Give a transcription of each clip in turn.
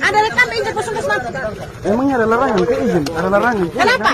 Ada rekam izin 001. Emangnya ada larangan ke izin? Ada larangan. Kenapa?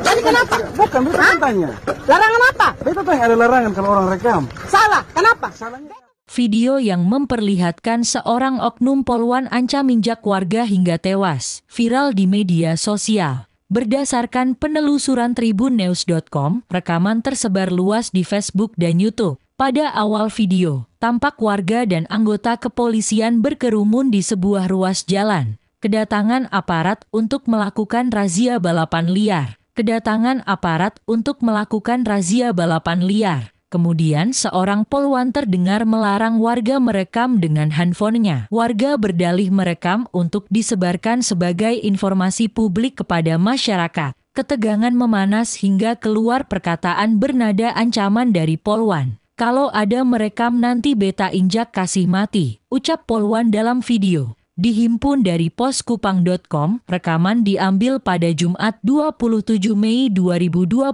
Jadi kenapa? Bukan, beta tanya. Larangan apa? Itu tanya ada larangan kalau orang rekam. Salah, kenapa? Salahnya. Video yang memperlihatkan seorang oknum polwan ancam injak warga hingga tewas, viral di media sosial. Berdasarkan penelusuran tribunnews.com, rekaman tersebar luas di Facebook dan YouTube. Pada awal video, tampak warga dan anggota kepolisian berkerumun di sebuah ruas jalan. Kedatangan aparat untuk melakukan razia balapan liar. Kedatangan aparat untuk melakukan razia balapan liar. Kemudian seorang polwan terdengar melarang warga merekam dengan handphonenya. Warga berdalih merekam untuk disebarkan sebagai informasi publik kepada masyarakat. Ketegangan memanas hingga keluar perkataan bernada ancaman dari polwan. Kalau ada merekam nanti beta injak kasih mati, ucap Polwan dalam video. Dihimpun dari poskupang.com, rekaman diambil pada Jumat 27 Mei 2022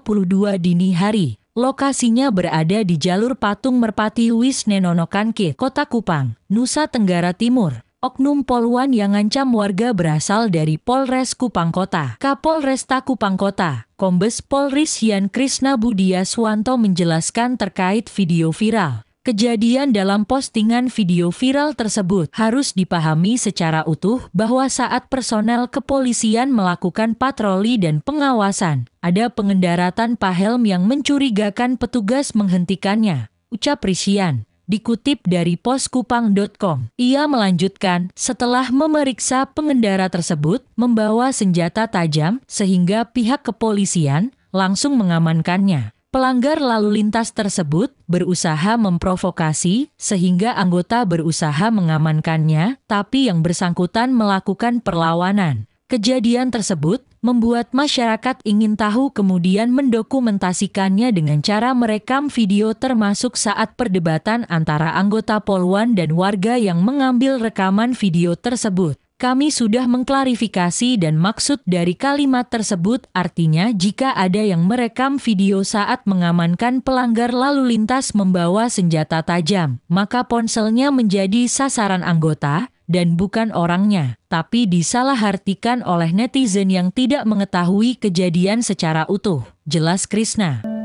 dini hari. Lokasinya berada di jalur patung Merpati Wisnenonokanke, Kota Kupang, Nusa Tenggara Timur. Oknum Polwan yang ngancam warga berasal dari Polres Kupang Kota. Kapolresta Kupang Kota, Kombes Polris Yan Krisna Budia Suwanto menjelaskan terkait video viral. Kejadian dalam postingan video viral tersebut harus dipahami secara utuh bahwa saat personel kepolisian melakukan patroli dan pengawasan, ada pengendara tanpa helm yang mencurigakan petugas menghentikannya, ucap Risian dikutip dari poskupang.com. Ia melanjutkan, setelah memeriksa pengendara tersebut membawa senjata tajam sehingga pihak kepolisian langsung mengamankannya. Pelanggar lalu lintas tersebut berusaha memprovokasi sehingga anggota berusaha mengamankannya, tapi yang bersangkutan melakukan perlawanan. Kejadian tersebut membuat masyarakat ingin tahu kemudian mendokumentasikannya dengan cara merekam video termasuk saat perdebatan antara anggota Polwan dan warga yang mengambil rekaman video tersebut. Kami sudah mengklarifikasi dan maksud dari kalimat tersebut artinya jika ada yang merekam video saat mengamankan pelanggar lalu lintas membawa senjata tajam, maka ponselnya menjadi sasaran anggota, dan bukan orangnya, tapi disalahartikan oleh netizen yang tidak mengetahui kejadian secara utuh. Jelas Krishna.